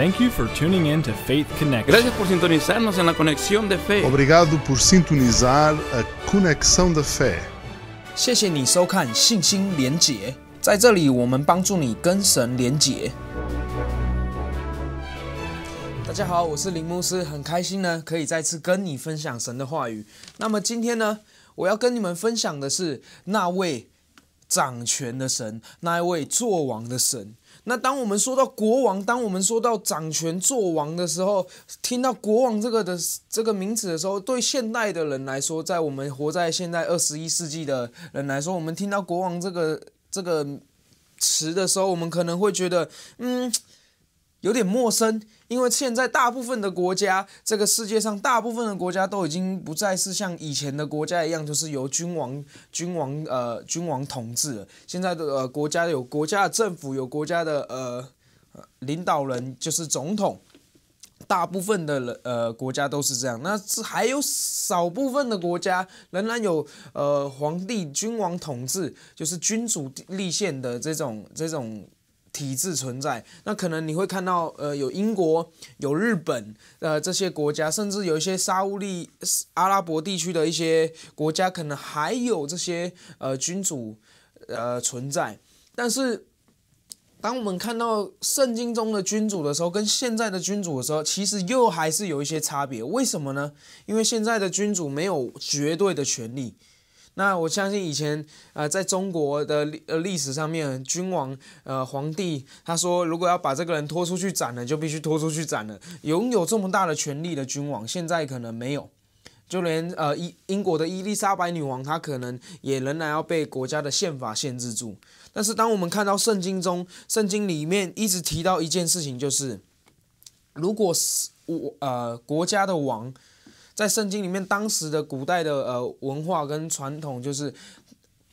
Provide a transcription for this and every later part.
Thank you for tuning in to Faith Connect. gracias por sintonizarnos en la conexión de fe. obrigado por sintonizar a conexão da fé. 谢谢你收看信心连结，在这里我们帮助你跟神连结。大家好，我是林牧师，很开心呢，可以再次跟你分享神的话语。那么今天呢，我要跟你们分享的是那位掌权的神，那位作王的神。那当我们说到国王，当我们说到掌权做王的时候，听到“国王”这个的这个名词的时候，对现代的人来说，在我们活在现在二十一世纪的人来说，我们听到“国王”这个这个词的时候，我们可能会觉得，嗯，有点陌生。因为现在大部分的国家，这个世界上大部分的国家都已经不再是像以前的国家一样，就是由君王、君王、呃，君王统治了。现在的呃国家有国家的政府，有国家的呃领导人，就是总统。大部分的呃国家都是这样。那是还有少部分的国家仍然有呃皇帝、君王统治，就是君主立宪的这种这种。体制存在，那可能你会看到，呃，有英国、有日本，呃，这些国家，甚至有一些沙乌利阿拉伯地区的一些国家，可能还有这些呃君主呃存在。但是，当我们看到圣经中的君主的时候，跟现在的君主的时候，其实又还是有一些差别。为什么呢？因为现在的君主没有绝对的权利，那我相信以前，呃，在中国的历历史上面，君王，呃，皇帝，他说，如果要把这个人拖出去斩了，就必须拖出去斩了。拥有这么大的权力的君王，现在可能没有，就连呃英英国的伊丽莎白女王，她可能也仍然要被国家的宪法限制住。但是，当我们看到圣经中，圣经里面一直提到一件事情，就是，如果我，呃，国家的王。在圣经里面，当时的古代的呃文化跟传统，就是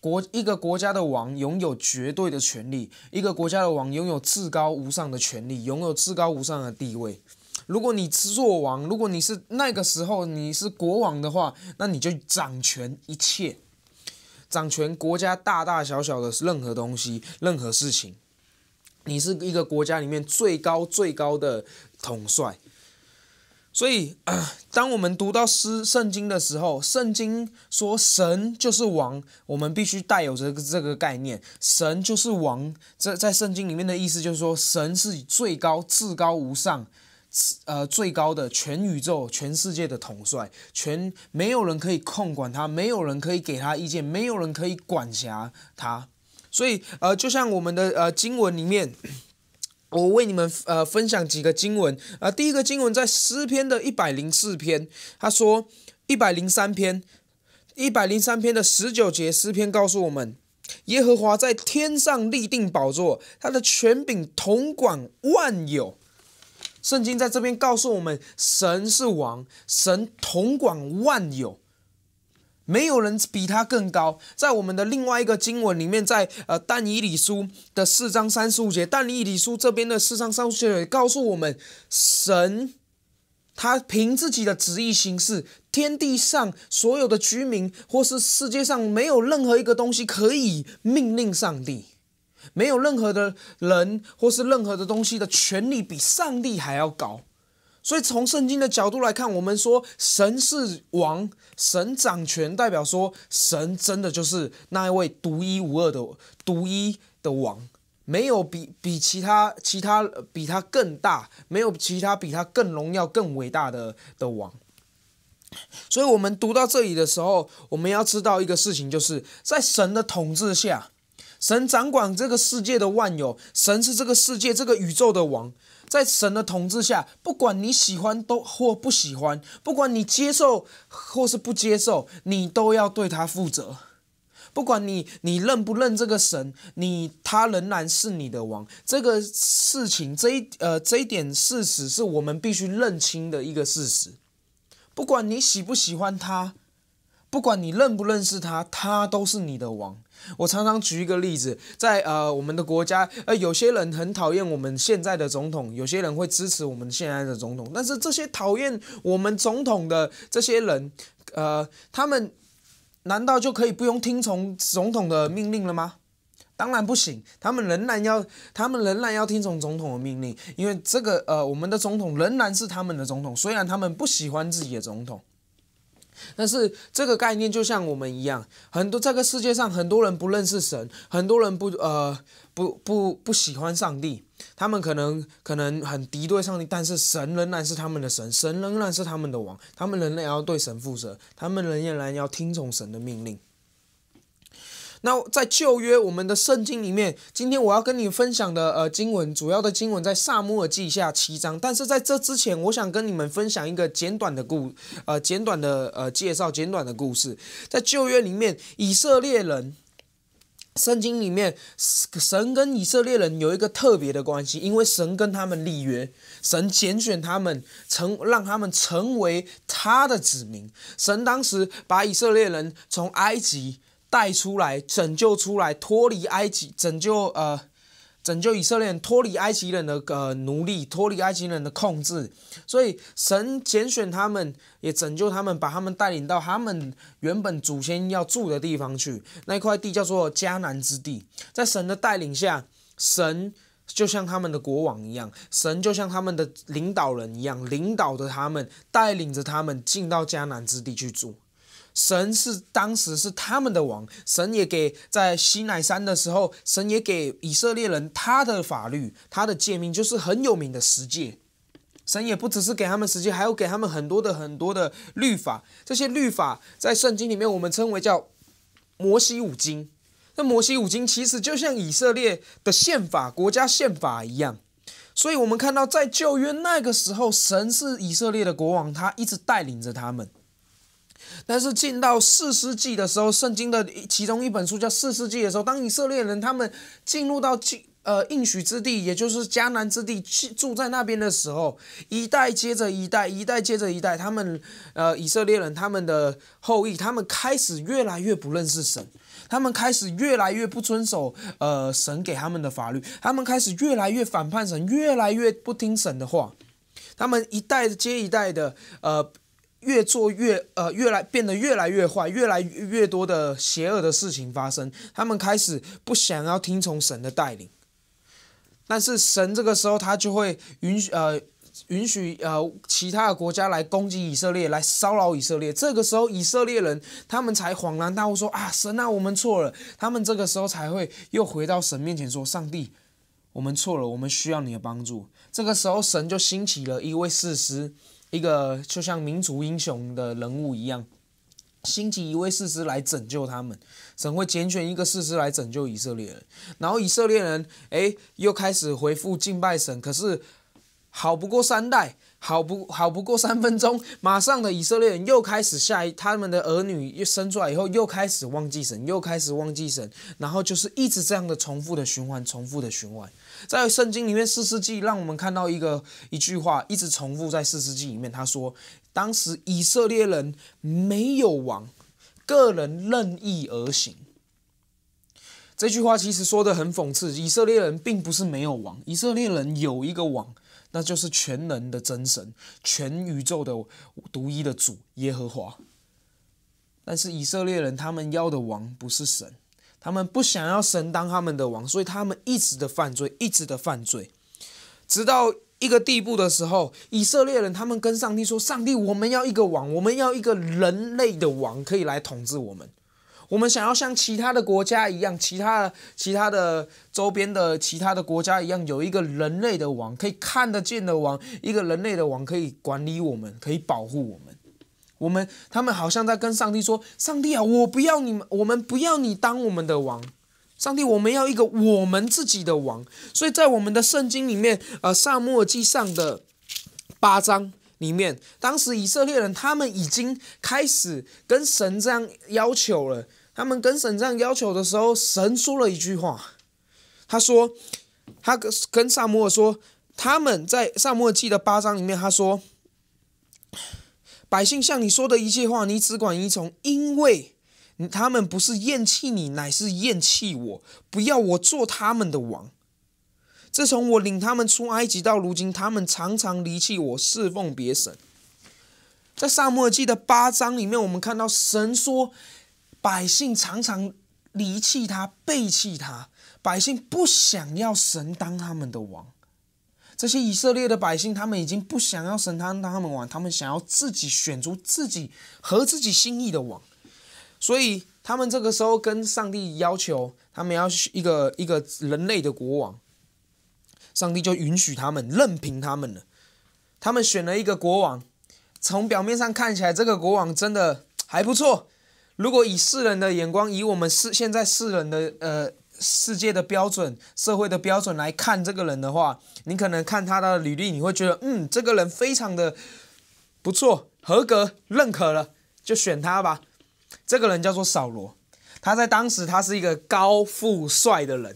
国一个国家的王拥有绝对的权力，一个国家的王拥有至高无上的权力，拥有至高无上的地位。如果你是弱王，如果你是那个时候你是国王的话，那你就掌权一切，掌权国家大大小小的任何东西、任何事情。你是一个国家里面最高最高的统帅。所以，当我们读到诗圣经的时候，圣经说神就是王，我们必须带有这个这个概念，神就是王。这在圣经里面的意思就是说，神是最高、至高无上，呃，最高的全宇宙、全世界的统帅，全没有人可以控管他，没有人可以给他意见，没有人可以管辖他。所以，呃，就像我们的呃经文里面。我为你们呃分享几个经文啊，第一个经文在诗篇的一百零四篇，他说一百零三篇，一百零三篇的十九节诗篇告诉我们，耶和华在天上立定宝座，他的权柄统管万有。圣经在这边告诉我们，神是王，神统管万有。没有人比他更高。在我们的另外一个经文里面，在呃《但以理书》的四章三十五节，《但以理书》这边的四章三十五节也告诉我们，神他凭自己的旨意行事，天地上所有的居民，或是世界上没有任何一个东西可以命令上帝，没有任何的人或是任何的东西的权利比上帝还要高。所以，从圣经的角度来看，我们说神是王，神掌权，代表说神真的就是那一位独一无二的、独一的王，没有比比其他其他比他更大，没有其他比他更荣耀、更伟大的的王。所以，我们读到这里的时候，我们要知道一个事情，就是在神的统治下，神掌管这个世界的万有，神是这个世界、这个宇宙的王。在神的统治下，不管你喜欢都或不喜欢，不管你接受或是不接受，你都要对他负责。不管你你认不认这个神，你他仍然是你的王。这个事情，这一呃这一点事实，是我们必须认清的一个事实。不管你喜不喜欢他。不管你认不认识他，他都是你的王。我常常举一个例子，在呃我们的国家，呃有些人很讨厌我们现在的总统，有些人会支持我们现在的总统。但是这些讨厌我们总统的这些人，呃他们难道就可以不用听从总统的命令了吗？当然不行，他们仍然要他们仍然要听从总统的命令，因为这个呃我们的总统仍然是他们的总统，虽然他们不喜欢自己的总统。但是这个概念就像我们一样，很多这个世界上很多人不认识神，很多人不呃不不不喜欢上帝，他们可能可能很敌对上帝，但是神仍然是他们的神，神仍然是他们的王，他们仍然要对神负责，他们仍然要听从神的命令。那在旧约我们的圣经里面，今天我要跟你分享的呃经文，主要的经文在萨母尔记下七章。但是在这之前，我想跟你们分享一个简短的故呃简短的呃介绍简短的故事。在旧约里面，以色列人圣经里面神跟以色列人有一个特别的关系，因为神跟他们立约，神拣选他们成让他们成为他的子民。神当时把以色列人从埃及。带出来，拯救出来，脱离埃及，拯救呃，拯救以色列人脱离埃及人的呃奴隶，脱离埃及人的控制。所以神拣选他们，也拯救他们，把他们带领到他们原本祖先要住的地方去。那块地叫做迦南之地。在神的带领下，神就像他们的国王一样，神就像他们的领导人一样，领导着他们，带领着他们进到迦南之地去住。神是当时是他们的王，神也给在西乃山的时候，神也给以色列人他的法律，他的诫命就是很有名的十诫。神也不只是给他们十诫，还有给他们很多的很多的律法。这些律法在圣经里面我们称为叫摩西五经。那摩西五经其实就像以色列的宪法，国家宪法一样。所以我们看到在旧约那个时候，神是以色列的国王，他一直带领着他们。但是进到四世纪的时候，圣经的其中一本书叫《四世纪》的时候，当以色列人他们进入到进呃应许之地，也就是迦南之地去住在那边的时候，一代接着一代，一代接着一代，他们呃以色列人他们的后裔，他们开始越来越不认识神，他们开始越来越不遵守呃神给他们的法律，他们开始越来越反叛神，越来越不听神的话，他们一代接一代的呃。越做越呃，越来变得越来越坏，越来越多的邪恶的事情发生。他们开始不想要听从神的带领，但是神这个时候他就会允许呃允许呃其他的国家来攻击以色列，来骚扰以色列。这个时候以色列人他们才恍然大悟，说啊，神，那我们错了。他们这个时候才会又回到神面前说，上帝，我们错了，我们需要你的帮助。这个时候神就兴起了一位士师。一个就像民族英雄的人物一样，兴起一位士师来拯救他们。神会拣选一个士师来拯救以色列人，然后以色列人哎又开始恢复敬拜神。可是好不过三代，好不好不过三分钟，马上的以色列人又开始下一他们的儿女又生出来以后又开始忘记神，又开始忘记神，然后就是一直这样的重复的循环，重复的循环。在圣经里面，《四世纪》让我们看到一个一句话，一直重复在《四世纪》里面。他说，当时以色列人没有王，个人任意而行。这句话其实说的很讽刺。以色列人并不是没有王，以色列人有一个王，那就是全能的真神，全宇宙的独一的主耶和华。但是以色列人他们要的王不是神。他们不想要神当他们的王，所以他们一直的犯罪，一直的犯罪，直到一个地步的时候，以色列人他们跟上帝说：“上帝，我们要一个王，我们要一个人类的王可以来统治我们。我们想要像其他的国家一样，其他的其他的周边的其他的国家一样，有一个人类的王可以看得见的王，一个人类的王可以管理我们，可以保护我们。”我们他们好像在跟上帝说：“上帝啊，我不要你们，我们不要你当我们的王。上帝，我们要一个我们自己的王。”所以在我们的圣经里面，呃，《萨母尔记》上的八章里面，当时以色列人他们已经开始跟神这样要求了。他们跟神这样要求的时候，神说了一句话，他说：“他跟跟萨母尔说，他们在《萨母尔记》的八章里面，他说。”百姓像你说的一切话，你只管依从，因为他们不是厌弃你，乃是厌弃我，不要我做他们的王。自从我领他们出埃及到如今，他们常常离弃我，侍奉别神。在萨摩尔记的八章里面，我们看到神说，百姓常常离弃他，背弃他，百姓不想要神当他们的王。这些以色列的百姓，他们已经不想要神他们玩，他们想要自己选出自己合自己心意的王，所以他们这个时候跟上帝要求，他们要一个一个人类的国王，上帝就允许他们任凭他们了。他们选了一个国王，从表面上看起来，这个国王真的还不错。如果以世人的眼光，以我们世现在世人的呃。世界的标准、社会的标准来看这个人的话，你可能看他的履历，你会觉得，嗯，这个人非常的不错，合格，认可了，就选他吧。这个人叫做扫罗，他在当时他是一个高富帅的人，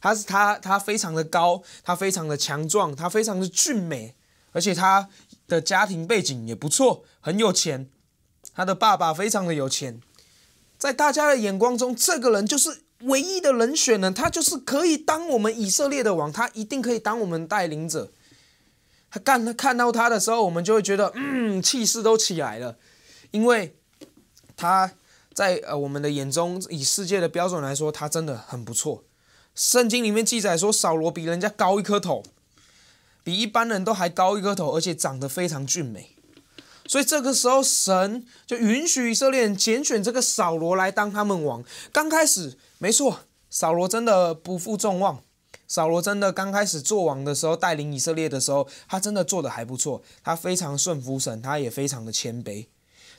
他是他他非常的高，他非常的强壮，他非常的俊美，而且他的家庭背景也不错，很有钱，他的爸爸非常的有钱，在大家的眼光中，这个人就是。唯一的人选呢，他就是可以当我们以色列的王，他一定可以当我们带领者。他干看到他的时候，我们就会觉得嗯，气势都起来了，因为他在呃我们的眼中，以世界的标准来说，他真的很不错。圣经里面记载说，扫罗比人家高一颗头，比一般人都还高一颗头，而且长得非常俊美。所以这个时候，神就允许以色列拣选这个扫罗来当他们王。刚开始。没错，扫罗真的不负众望。扫罗真的刚开始做王的时候，带领以色列的时候，他真的做的还不错。他非常顺服神，他也非常的谦卑。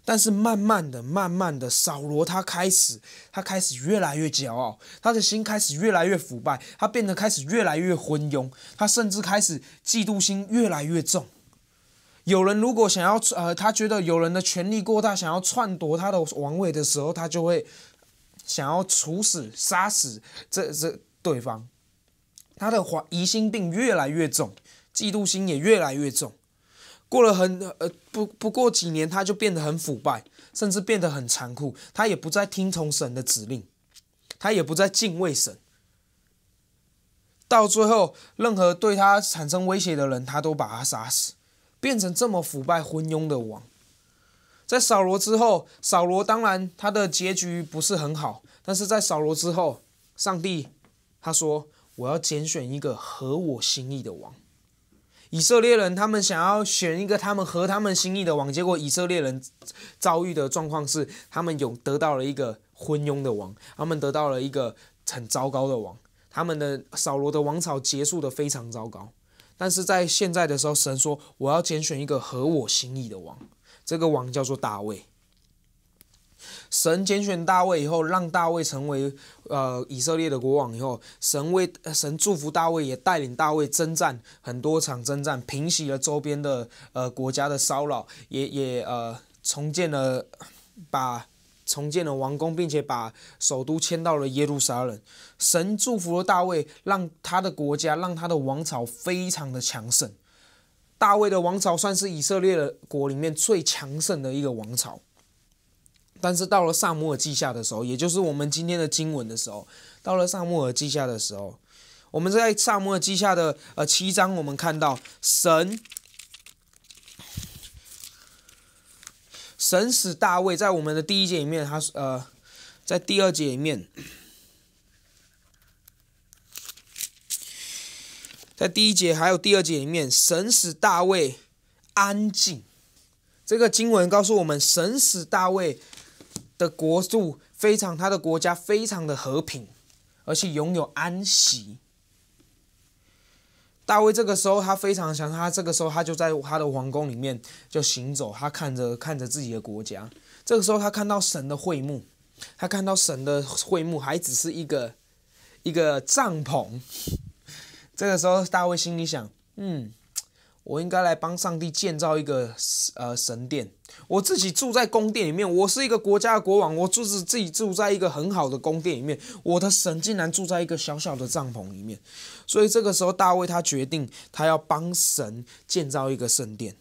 但是慢慢的、慢慢的，扫罗他开始，他开始越来越骄傲，他的心开始越来越腐败，他变得开始越来越昏庸，他甚至开始嫉妒心越来越重。有人如果想要呃，他觉得有人的权力过大，想要篡夺他的王位的时候，他就会。想要处死、杀死这这对方，他的怀疑心病越来越重，嫉妒心也越来越重。过了很呃不不过几年，他就变得很腐败，甚至变得很残酷。他也不再听从神的指令，他也不再敬畏神。到最后，任何对他产生威胁的人，他都把他杀死，变成这么腐败昏庸的王。在扫罗之后，扫罗当然他的结局不是很好。但是在扫罗之后，上帝他说我要拣选一个合我心意的王。以色列人他们想要选一个他们合他们心意的王，结果以色列人遭遇的状况是他们有得到了一个昏庸的王，他们得到了一个很糟糕的王。他们的扫罗的王朝结束的非常糟糕。但是在现在的时候，神说我要拣选一个合我心意的王。这个王叫做大卫。神拣选大卫以后，让大卫成为呃以色列的国王以后，神为神祝福大卫，也带领大卫征战很多场征战，平息了周边的呃国家的骚扰，也也呃重建了，把重建了王宫，并且把首都迁到了耶路撒冷。神祝福了大卫，让他的国家，让他的王朝非常的强盛。大卫的王朝算是以色列的国里面最强盛的一个王朝，但是到了萨摩尔记下的时候，也就是我们今天的经文的时候，到了萨摩尔记下的时候，我们在萨摩尔记下的呃七章，我们看到神神使大卫在我们的第一节里面，他呃在第二节里面。在第一节还有第二节里面，神使大卫安静。这个经文告诉我们，神使大卫的国度非常，他的国家非常的和平，而且拥有安息。大卫这个时候他非常想，他这个时候他就在他的皇宫里面就行走，他看着看着自己的国家。这个时候他看到神的会幕，他看到神的会幕还只是一个一个帐篷。这个时候，大卫心里想：“嗯，我应该来帮上帝建造一个呃神殿。我自己住在宫殿里面，我是一个国家的国王，我住自己住在一个很好的宫殿里面。我的神竟然住在一个小小的帐篷里面，所以这个时候，大卫他决定他要帮神建造一个圣殿。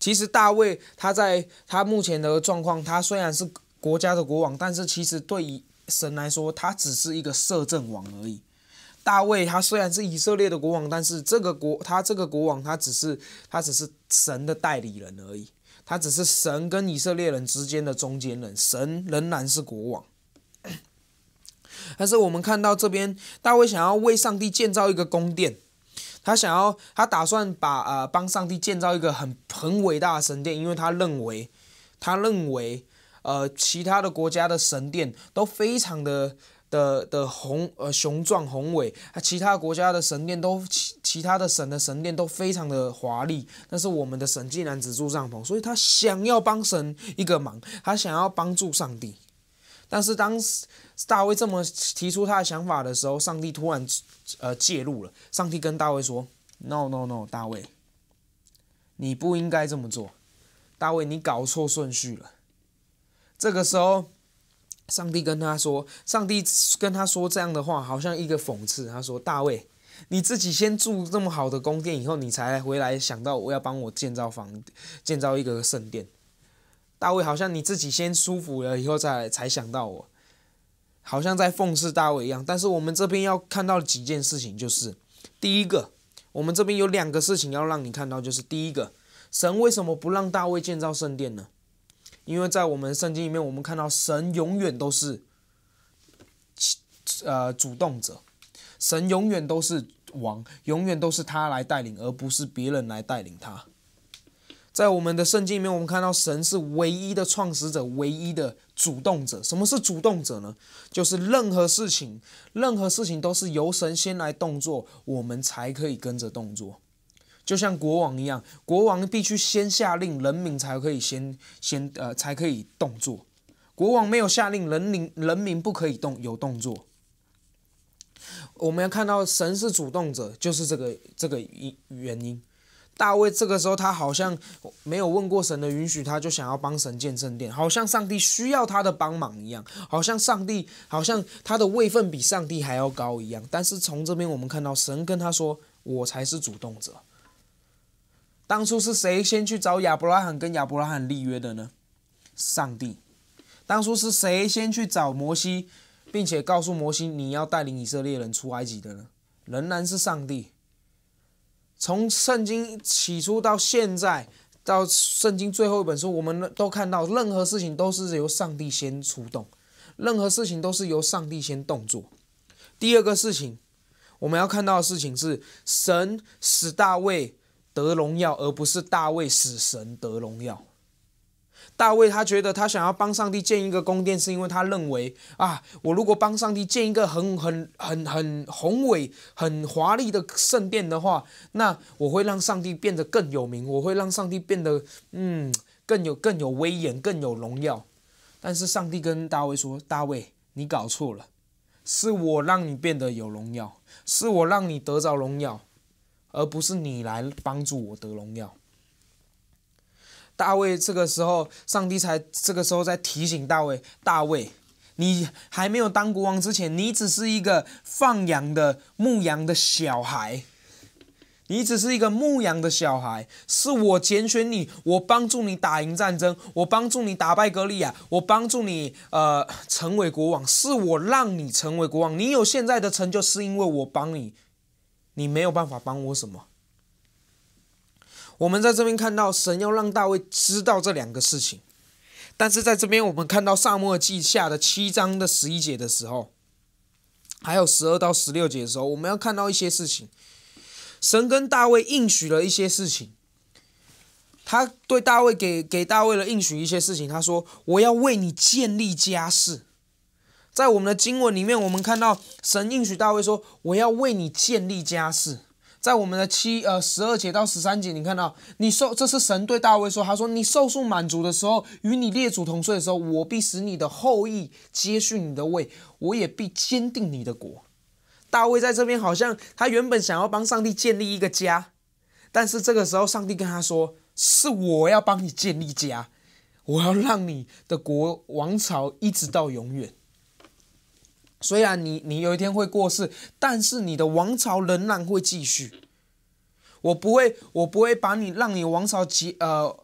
其实，大卫他在他目前的状况，他虽然是国家的国王，但是其实对于神来说，他只是一个摄政王而已。”大卫他虽然是以色列的国王，但是这个国他这个国王他只是他只是神的代理人而已，他只是神跟以色列人之间的中间人，神仍然是国王。但是我们看到这边大卫想要为上帝建造一个宫殿，他想要他打算把呃帮上帝建造一个很很伟大的神殿，因为他认为他认为呃其他的国家的神殿都非常的。的的宏呃雄壮宏伟，啊，其他国家的神殿都其其他的神的神殿都非常的华丽，但是我们的神竟然只住帐篷，所以他想要帮神一个忙，他想要帮助上帝，但是当大卫这么提出他的想法的时候，上帝突然呃介入了，上帝跟大卫说，no no no，大卫，你不应该这么做，大卫你搞错顺序了，这个时候。上帝跟他说，上帝跟他说这样的话，好像一个讽刺。他说：“大卫，你自己先住这么好的宫殿，以后你才回来想到我要帮我建造房，建造一个圣殿。大卫好像你自己先舒服了，以后才才想到我，好像在讽刺大卫一样。”但是我们这边要看到几件事情，就是第一个，我们这边有两个事情要让你看到，就是第一个，神为什么不让大卫建造圣殿呢？因为在我们圣经里面，我们看到神永远都是，呃，主动者，神永远都是王，永远都是他来带领，而不是别人来带领他。在我们的圣经里面，我们看到神是唯一的创始者，唯一的主动者。什么是主动者呢？就是任何事情，任何事情都是由神先来动作，我们才可以跟着动作。就像国王一样，国王必须先下令，人民才可以先先呃才可以动作。国王没有下令，人民人民不可以动有动作。我们要看到神是主动者，就是这个这个一原因。大卫这个时候他好像没有问过神的允许，他就想要帮神建圣殿，好像上帝需要他的帮忙一样，好像上帝好像他的位分比上帝还要高一样。但是从这边我们看到，神跟他说：“我才是主动者。”当初是谁先去找亚伯拉罕跟亚伯拉罕立约的呢？上帝。当初是谁先去找摩西，并且告诉摩西你要带领以色列人出埃及的呢？仍然是上帝。从圣经起初到现在，到圣经最后一本书，我们都看到，任何事情都是由上帝先出动，任何事情都是由上帝先动作。第二个事情，我们要看到的事情是神使大卫。得荣耀，而不是大卫死神得荣耀。大卫他觉得他想要帮上帝建一个宫殿，是因为他认为啊，我如果帮上帝建一个很很很很宏伟、很华丽的圣殿的话，那我会让上帝变得更有名，我会让上帝变得嗯更有更有威严、更有荣耀。但是上帝跟大卫说：“大卫，你搞错了，是我让你变得有荣耀，是我让你得到荣耀。”而不是你来帮助我得荣耀。大卫这个时候，上帝才这个时候在提醒大卫：大卫，你还没有当国王之前，你只是一个放羊的牧羊的小孩，你只是一个牧羊的小孩。是我拣选你，我帮助你打赢战争，我帮助你打败格利亚，我帮助你呃成为国王。是我让你成为国王，你有现在的成就，是因为我帮你。你没有办法帮我什么。我们在这边看到神要让大卫知道这两个事情，但是在这边我们看到萨母记下的七章的十一节的时候，还有十二到十六节的时候，我们要看到一些事情，神跟大卫应许了一些事情，他对大卫给给大卫了应许一些事情，他说我要为你建立家室。在我们的经文里面，我们看到神应许大卫说：“我要为你建立家室。”在我们的七呃十二节到十三节，你看到你受，这是神对大卫说：“他说你受数满足的时候，与你列祖同岁的时候，我必使你的后裔接续你的位，我也必坚定你的国。”大卫在这边好像他原本想要帮上帝建立一个家，但是这个时候上帝跟他说：“是我要帮你建立家，我要让你的国王朝一直到永远。”虽然你你有一天会过世，但是你的王朝仍然会继续。我不会，我不会把你让你王朝结呃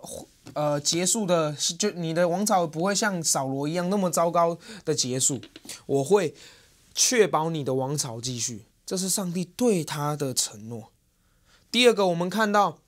呃结束的，就你的王朝不会像扫罗一样那么糟糕的结束。我会确保你的王朝继续，这是上帝对他的承诺。第二个，我们看到。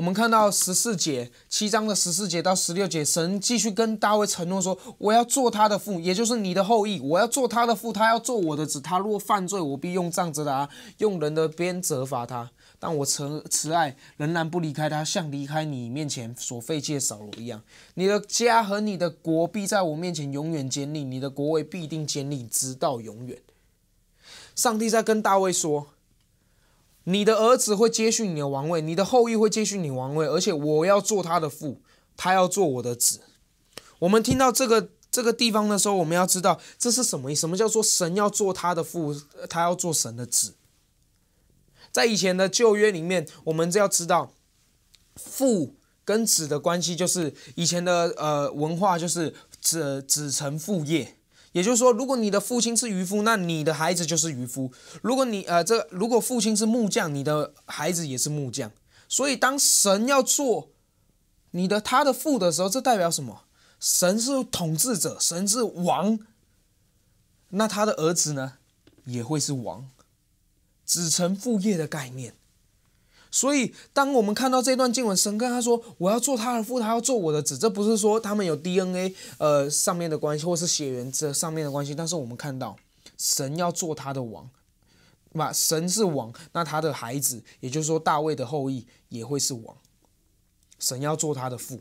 我们看到十四节七章的十四节到十六节，神继续跟大卫承诺说：“我要做他的父，也就是你的后裔；我要做他的父，他要做我的子。他若犯罪，我必用杖责打，用人的鞭责罚他。但我慈慈爱仍然不离开他，像离开你面前所废戒扫罗一样。你的家和你的国必在我面前永远坚立，你的国位必定坚立，直到永远。”上帝在跟大卫说。你的儿子会接续你的王位，你的后裔会接续你王位，而且我要做他的父，他要做我的子。我们听到这个这个地方的时候，我们要知道这是什么意思？什么叫做神要做他的父，他要做神的子？在以前的旧约里面，我们就要知道父跟子的关系，就是以前的呃文化就是子子承父业。也就是说，如果你的父亲是渔夫，那你的孩子就是渔夫；如果你呃，这如果父亲是木匠，你的孩子也是木匠。所以，当神要做你的他的父的时候，这代表什么？神是统治者，神是王，那他的儿子呢，也会是王，子承父业的概念。所以，当我们看到这段经文，神跟他说：“我要做他的父，他要做我的子。”这不是说他们有 DNA 呃上面的关系，或是血缘这上面的关系。但是我们看到，神要做他的王，那神是王，那他的孩子，也就是说大卫的后裔也会是王。神要做他的父。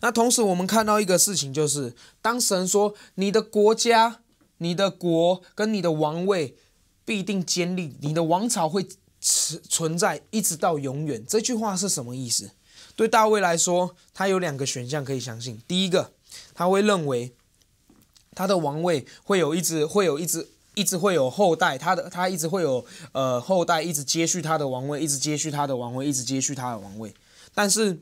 那同时，我们看到一个事情，就是当神说：“你的国家、你的国跟你的王位必定坚立，你的王朝会。”存存在一直到永远这句话是什么意思？对大卫来说，他有两个选项可以相信。第一个，他会认为他的王位会有一直会有一直一直会有后代，他的他一直会有呃后代一直接续他的王位，一直接续他的王位，一直接续他的王位。但是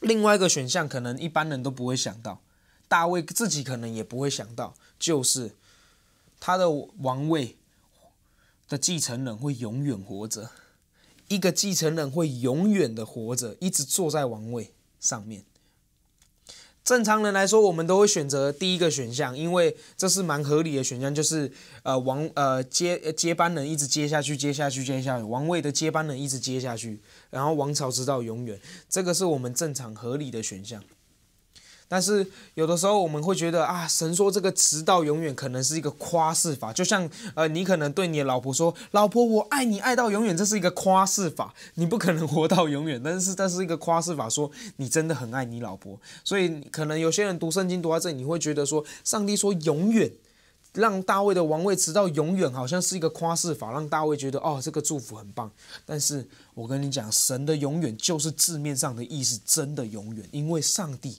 另外一个选项可能一般人都不会想到，大卫自己可能也不会想到，就是他的王位。的继承人会永远活着，一个继承人会永远的活着，一直坐在王位上面。正常人来说，我们都会选择第一个选项，因为这是蛮合理的选项，就是呃王呃接接班人一直接下去，接下去，接下去，王位的接班人一直接下去，然后王朝直到永远，这个是我们正常合理的选项。但是有的时候我们会觉得啊，神说这个直到永远可能是一个夸饰法，就像呃，你可能对你的老婆说：“老婆，我爱你，爱到永远。”这是一个夸饰法，你不可能活到永远，但是这 是一个夸饰法，说你真的很爱你老婆。所以可能有些人读圣经读到这里，你会觉得说，上帝说永远让大卫的王位直到永远，好像是一个夸饰法，让大卫觉得哦，这个祝福很棒。但是我跟你讲，神的永远就是字面上的意思，真的永远，因为上帝。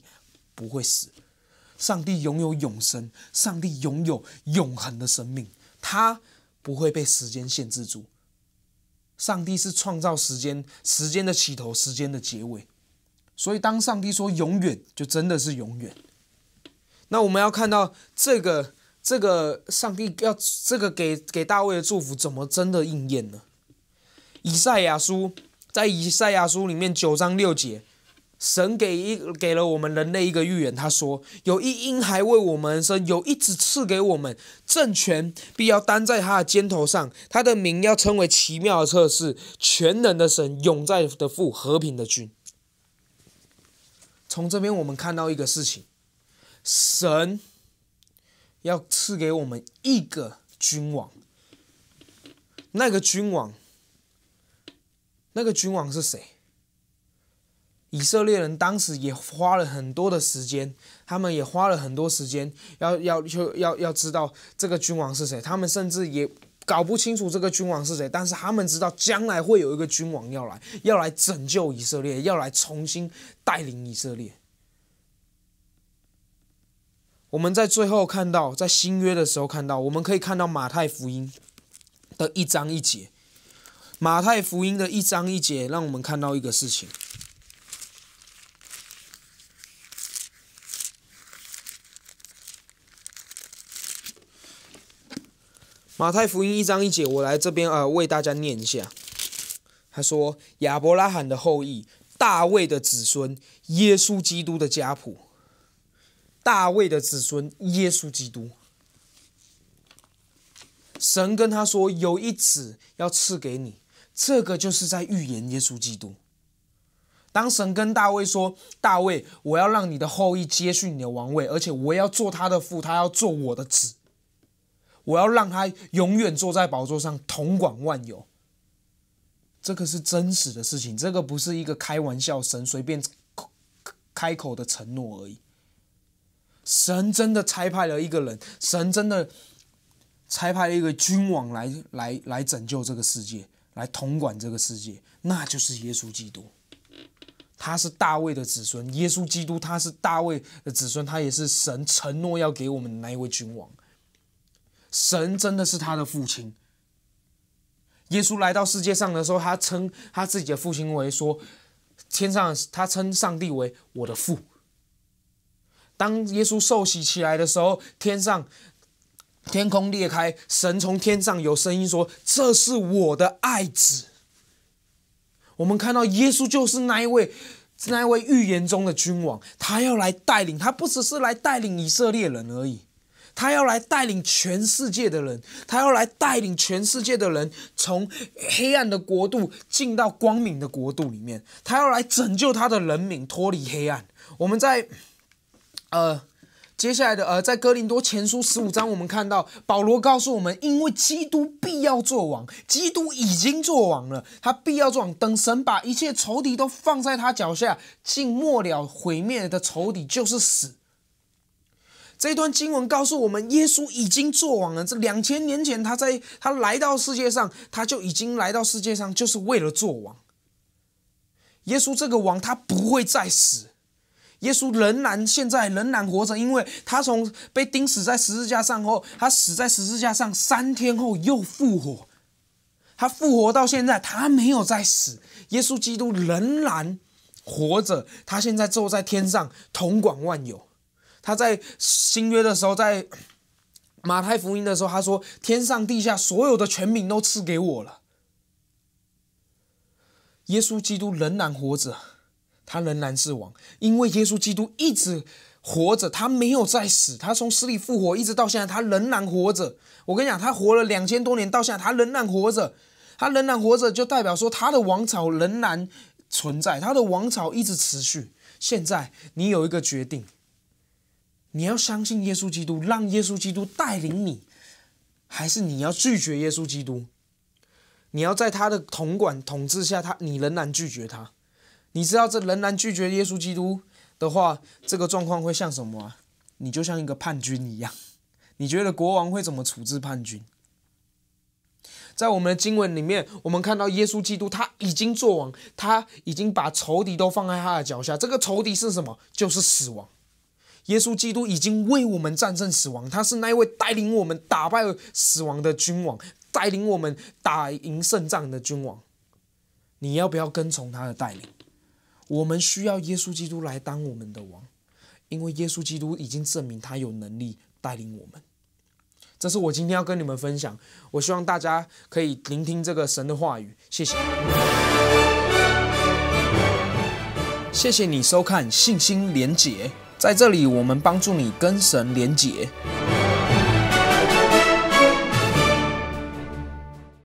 不会死，上帝拥有永生，上帝拥有永恒的生命，他不会被时间限制住。上帝是创造时间，时间的起头，时间的结尾。所以，当上帝说永远，就真的是永远。那我们要看到这个这个上帝要这个给给大卫的祝福，怎么真的应验呢？以赛亚书在以赛亚书里面九章六节。神给一给了我们人类一个预言，他说：“有一婴孩为我们生，有一子赐给我们政权，必要担在他的肩头上，他的名要称为奇妙的测试，全能的神，永在的父，和平的君。”从这边我们看到一个事情，神要赐给我们一个君王，那个君王，那个君王是谁？以色列人当时也花了很多的时间，他们也花了很多时间，要要就要要知道这个君王是谁，他们甚至也搞不清楚这个君王是谁，但是他们知道将来会有一个君王要来，要来拯救以色列，要来重新带领以色列。我们在最后看到，在新约的时候看到，我们可以看到马太福音的一章一节，马太福音的一章一节让我们看到一个事情。马太福音一章一节，我来这边呃，为大家念一下。他说：“亚伯拉罕的后裔，大卫的子孙，耶稣基督的家谱。大卫的子孙，耶稣基督。神跟他说，有一子要赐给你，这个就是在预言耶稣基督。当神跟大卫说，大卫，我要让你的后裔接续你的王位，而且我要做他的父，他要做我的子。”我要让他永远坐在宝座上统管万有，这个是真实的事情，这个不是一个开玩笑，神随便开口的承诺而已。神真的差派了一个人，神真的差派了一个君王来来来拯救这个世界，来统管这个世界，那就是耶稣基督。他是大卫的子孙，耶稣基督他是大卫的子孙，他也是神承诺要给我们那一位君王。神真的是他的父亲。耶稣来到世界上的时候，他称他自己的父亲为说：“天上，他称上帝为我的父。”当耶稣受洗起来的时候，天上天空裂开，神从天上有声音说：“这是我的爱子。”我们看到耶稣就是那一位，那一位预言中的君王，他要来带领，他不只是来带领以色列人而已。他要来带领全世界的人，他要来带领全世界的人从黑暗的国度进到光明的国度里面。他要来拯救他的人民脱离黑暗。我们在，呃，接下来的呃，在哥林多前书十五章，我们看到保罗告诉我们，因为基督必要做王，基督已经做王了，他必要做王，等神把一切仇敌都放在他脚下，尽末了毁灭的仇敌就是死。这段经文告诉我们，耶稣已经做王了。这两千年前，他在他来到世界上，他就已经来到世界上，就是为了做王。耶稣这个王，他不会再死。耶稣仍然现在仍然活着，因为他从被钉死在十字架上后，他死在十字架上三天后又复活。他复活到现在，他没有再死。耶稣基督仍然活着，他现在坐在天上统管万有。他在新约的时候，在马太福音的时候，他说：“天上地下所有的权柄都赐给我了。”耶稣基督仍然活着，他仍然是王，因为耶稣基督一直活着，他没有在死，他从死里复活，一直到现在，他仍然活着。我跟你讲，他活了两千多年，到现在他仍然活着，他仍然活着，就代表说他的王朝仍然存在，他的王朝一直持续。现在你有一个决定。你要相信耶稣基督，让耶稣基督带领你，还是你要拒绝耶稣基督？你要在他的统管统治下，他你仍然拒绝他？你知道这仍然拒绝耶稣基督的话，这个状况会像什么？你就像一个叛军一样。你觉得国王会怎么处置叛军？在我们的经文里面，我们看到耶稣基督他已经做王，他已经把仇敌都放在他的脚下。这个仇敌是什么？就是死亡。耶稣基督已经为我们战胜死亡，他是那一位带领我们打败死亡的君王，带领我们打赢胜仗的君王。你要不要跟从他的带领？我们需要耶稣基督来当我们的王，因为耶稣基督已经证明他有能力带领我们。这是我今天要跟你们分享，我希望大家可以聆听这个神的话语。谢谢，谢谢你收看信心连结。在这里，我们帮助你跟神连结。